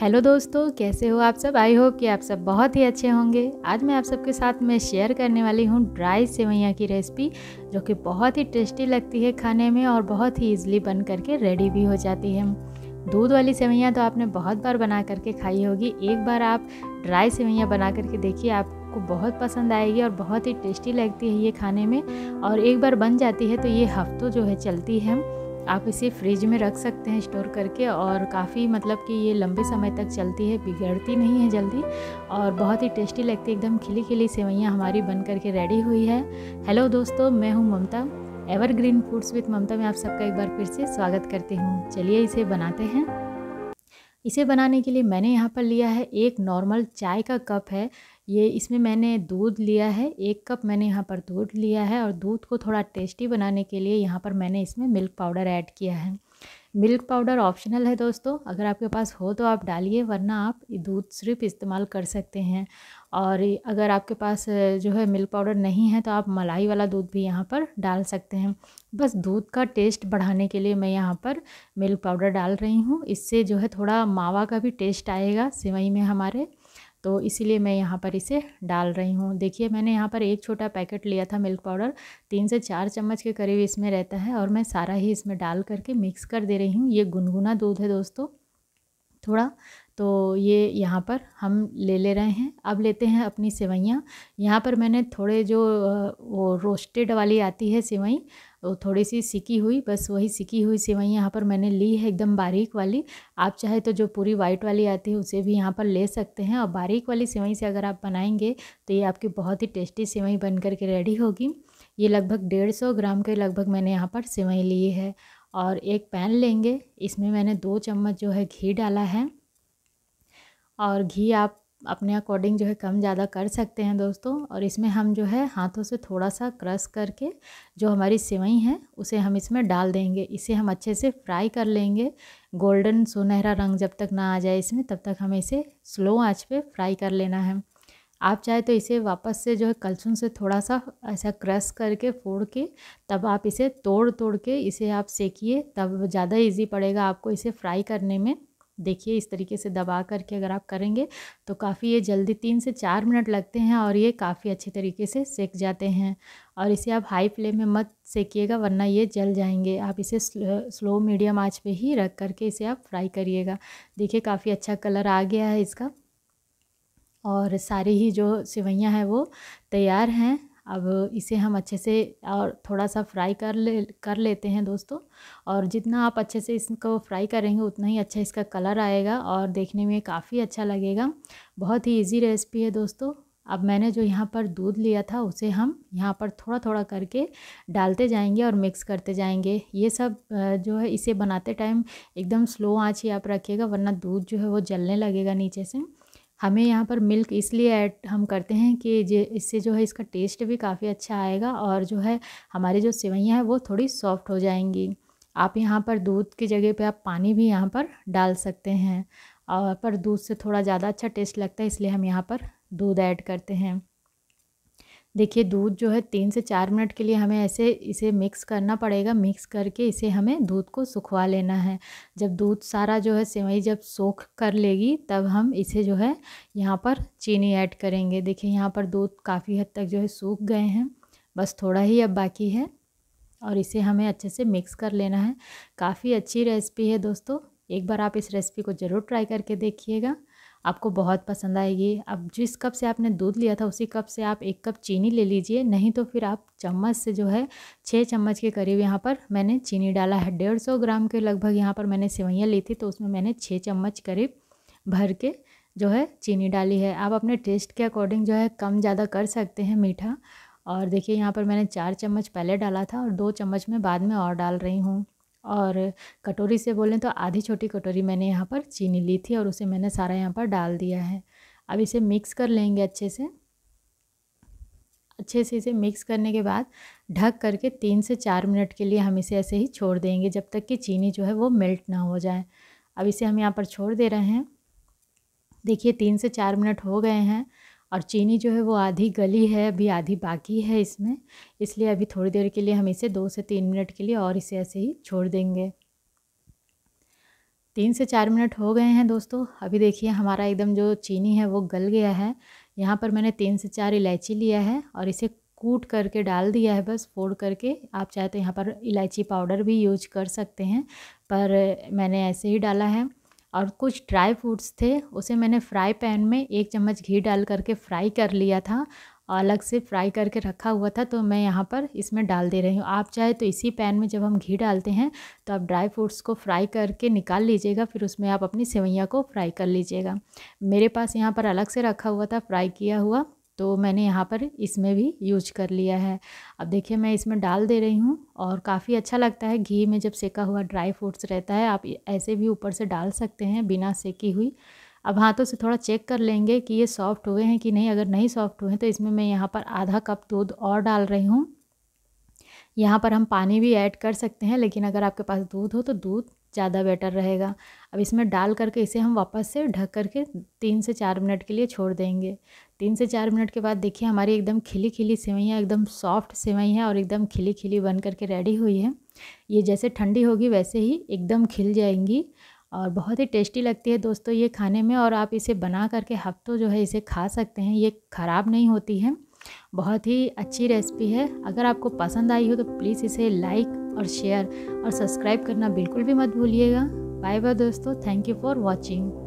hello दोस्तों कैसे हो आप सब आई होप कि आप सब बहुत ही अच्छे होंगे आज मैं आप सबके साथ में शेयर करने वाली हूँ ड्राई सेवैयाँ की रेसिपी जो कि बहुत ही टेस्टी लगती है खाने में और बहुत ही इजीली बन करके रेडी भी हो जाती है दूध वाली सेवैयाँ तो आपने बहुत बार बना करके खाई होगी एक बार आप ड्राई सेवैयाँ बना करके देखिए आप आपको बहुत पसंद आएगी और बहुत ही टेस्टी लगती है ये खाने में और एक बार बन जाती है तो ये हफ्तों जो है चलती है आप इसे फ्रिज में रख सकते हैं स्टोर करके और काफ़ी मतलब कि ये लंबे समय तक चलती है बिगड़ती नहीं है जल्दी और बहुत ही टेस्टी लगती है एकदम खिली खिली सेवैयाँ हमारी बन करके रेडी हुई है हेलो दोस्तों मैं हूँ Mamta evergreen foods with Mamta में आप सबका एक बार फिर से स्वागत करती हूँ चलिए इसे बनाते हैं इसे बनाने के लिए मैंने यहाँ पर लिया है एक नॉर्मल चाय का कप है ये इसमें मैंने दूध लिया है एक कप मैंने यहाँ पर दूध लिया है और दूध को थोड़ा टेस्टी बनाने के लिए यहाँ पर मैंने इसमें मिल्क पाउडर ऐड किया है मिल्क पाउडर ऑप्शनल है दोस्तों अगर आपके पास हो तो आप डालिए वरना आप दूध सिर्फ इस्तेमाल कर सकते हैं और अगर आपके पास जो है मिल्क पाउडर नहीं है तो आप मलाई वाला दूध भी यहाँ पर डाल सकते हैं बस दूध का टेस्ट बढ़ाने के लिए मैं यहाँ पर मिल्क पाउडर डाल रही हूँ इससे जो है थोड़ा मावा का भी टेस्ट आएगा सिवई में हमारे तो इसीलिए मैं यहाँ पर इसे डाल रही हूँ देखिए मैंने यहाँ पर एक छोटा पैकेट लिया था मिल्क पाउडर तीन से चार चम्मच के करीब इसमें रहता है और मैं सारा ही इसमें डाल करके मिक्स कर दे रही हूँ ये गुनगुना दूध है दोस्तों थोड़ा तो ये यहाँ पर हम ले ले रहे हैं अब लेते हैं अपनी सेवैयाँ यहाँ पर मैंने थोड़े जो वो रोस्टेड वाली आती है सेवई तो थोड़ी सी सिकी हुई बस वही सिकी हुई सेवई यहाँ पर मैंने ली है एकदम बारीक वाली आप चाहे तो जो पूरी वाइट वाली आती है उसे भी यहाँ पर ले सकते हैं और बारीक वाली सेवई से अगर आप बनाएंगे तो ये आपकी बहुत ही टेस्टी सेवई बन करके रेडी होगी ये लगभग डेढ़ सौ ग्राम के लगभग मैंने यहाँ पर सेवई ली है और एक पैन लेंगे इसमें मैंने दो चम्मच जो है घी डाला है और घी आप अपने अकॉर्डिंग जो है कम ज़्यादा कर सकते हैं दोस्तों और इसमें हम जो है हाथों से थोड़ा सा क्रश करके जो हमारी सेवई है उसे हम इसमें डाल देंगे इसे हम अच्छे से फ्राई कर लेंगे गोल्डन सुनहरा रंग जब तक ना आ जाए इसमें तब तक हमें इसे स्लो आँच पर फ्राई कर लेना है आप चाहे तो इसे वापस से जो है कलछुन से थोड़ा सा ऐसा क्रश करके फोड़ के तब आप इसे तोड़ तोड़ के इसे आप सेकिए तब ज़्यादा इजी पड़ेगा आपको इसे फ्राई करने में देखिए इस तरीके से दबा करके अगर आप करेंगे तो काफ़ी ये जल्दी तीन से चार मिनट लगते हैं और ये काफ़ी अच्छे तरीके से सेक जाते हैं और इसे आप हाई फ्लेम में मत सेकिएगा वरना ये जल जाएंगे आप इसे स्लो मीडियम आँच पे ही रख करके इसे आप फ्राई करिएगा देखिए काफ़ी अच्छा कलर आ गया है इसका और सारी ही जो सिवैयाँ हैं वो तैयार हैं अब इसे हम अच्छे से और थोड़ा सा फ्राई कर ले कर लेते हैं दोस्तों और जितना आप अच्छे से इसको फ्राई करेंगे उतना ही अच्छा इसका कलर आएगा और देखने में काफ़ी अच्छा लगेगा बहुत ही इजी रेसिपी है दोस्तों अब मैंने जो यहाँ पर दूध लिया था उसे हम यहाँ पर थोड़ा थोड़ा करके डालते जाएंगे और मिक्स करते जाएंगे ये सब जो है इसे बनाते टाइम एकदम स्लो आँच ही आप रखिएगा वरना दूध जो है वो जलने लगेगा नीचे से हमें यहाँ पर मिल्क इसलिए ऐड हम करते हैं कि जे इससे जो है इसका टेस्ट भी काफ़ी अच्छा आएगा और जो है हमारे जो सेवैयाँ हैं वो थोड़ी सॉफ्ट हो जाएंगी आप यहाँ पर दूध की जगह पे आप पानी भी यहाँ पर डाल सकते हैं और पर दूध से थोड़ा ज़्यादा अच्छा टेस्ट लगता है इसलिए हम यहाँ पर दूध ऐड करते हैं देखिए दूध जो है तीन से चार मिनट के लिए हमें ऐसे इसे मिक्स करना पड़ेगा मिक्स करके इसे हमें दूध को सुखवा लेना है जब दूध सारा जो है सेवई जब सोख कर लेगी तब हम इसे जो है यहाँ पर चीनी ऐड करेंगे देखिए यहाँ पर दूध काफ़ी हद तक जो है सूख गए हैं बस थोड़ा ही अब बाकी है और इसे हमें अच्छे से मिक्स कर लेना है काफ़ी अच्छी रेसिपी है दोस्तों एक बार आप इस रेसिपी को ज़रूर ट्राई करके देखिएगा आपको बहुत पसंद आएगी अब जिस कप से आपने दूध लिया था उसी कप से आप एक कप चीनी ले लीजिए नहीं तो फिर आप चम्मच से जो है छः चम्मच के करीब यहाँ पर मैंने चीनी डाला है डेढ़ सौ ग्राम के लगभग यहाँ पर मैंने सेवैयाँ ली थी तो उसमें मैंने छः चम्मच करीब भर के जो है चीनी डाली है आप अपने टेस्ट के अकॉर्डिंग जो है कम ज़्यादा कर सकते हैं मीठा और देखिए यहाँ पर मैंने चार चम्मच पहले डाला था और दो चम्मच मैं बाद में और डाल रही हूँ और कटोरी से बोलें तो आधी छोटी कटोरी मैंने यहाँ पर चीनी ली थी और उसे मैंने सारा यहाँ पर डाल दिया है अब इसे मिक्स कर लेंगे अच्छे से अच्छे से इसे मिक्स करने के बाद ढक करके तीन से चार मिनट के लिए हम इसे ऐसे ही छोड़ देंगे जब तक कि चीनी जो है वो मेल्ट ना हो जाए अब इसे हम यहाँ पर छोड़ दे रहे हैं देखिए तीन से चार मिनट हो गए हैं और चीनी जो है वो आधी गली है अभी आधी बाकी है इसमें इसलिए अभी थोड़ी देर के लिए हम इसे दो से तीन मिनट के लिए और इसे ऐसे ही छोड़ देंगे तीन से चार मिनट हो गए हैं दोस्तों अभी देखिए हमारा एकदम जो चीनी है वो गल गया है यहाँ पर मैंने तीन से चार इलायची लिया है और इसे कूट करके डाल दिया है बस फोड़ करके आप चाहे तो यहाँ पर इलायची पाउडर भी यूज कर सकते हैं पर मैंने ऐसे ही डाला है और कुछ ड्राई फ्रूट्स थे उसे मैंने फ्राई पैन में एक चम्मच घी डाल करके फ्राई कर लिया था अलग से फ्राई करके रखा हुआ था तो मैं यहाँ पर इसमें डाल दे रही हूँ आप चाहे तो इसी पैन में जब हम घी डालते हैं तो आप ड्राई फ्रूट्स को फ्राई करके निकाल लीजिएगा फिर उसमें आप अपनी सेवैयाँ को फ्राई कर लीजिएगा मेरे पास यहाँ पर अलग से रखा हुआ था फ्राई किया हुआ तो मैंने यहाँ पर इसमें भी यूज कर लिया है अब देखिए मैं इसमें डाल दे रही हूँ और काफ़ी अच्छा लगता है घी में जब सेका हुआ ड्राई फ्रूट्स रहता है आप ऐसे भी ऊपर से डाल सकते हैं बिना सेकी हुई अब हाथों से थोड़ा चेक कर लेंगे कि ये सॉफ्ट हुए हैं कि नहीं अगर नहीं सॉफ्ट हुए हैं तो इसमें मैं यहाँ पर आधा कप दूध और डाल रही हूँ यहाँ पर हम पानी भी ऐड कर सकते हैं लेकिन अगर आपके पास दूध हो तो दूध ज़्यादा बेटर रहेगा अब इसमें डाल करके इसे हम वापस से ढक करके तीन से चार मिनट के लिए छोड़ देंगे तीन से चार मिनट के बाद देखिए हमारी एकदम खिली खिली सेवैयाँ एकदम सॉफ्ट सेवैयाँ और एकदम खिली खिली बन करके रेडी हुई है ये जैसे ठंडी होगी वैसे ही एकदम खिल जाएंगी और बहुत ही टेस्टी लगती है दोस्तों ये खाने में और आप इसे बना करके हफ्तों जो है इसे खा सकते हैं ये ख़राब नहीं होती है बहुत ही अच्छी रेसिपी है अगर आपको पसंद आई हो तो प्लीज़ इसे लाइक और शेयर और सब्सक्राइब करना बिल्कुल भी मत भूलिएगा बाय बाय दोस्तों थैंक यू फॉर वॉचिंग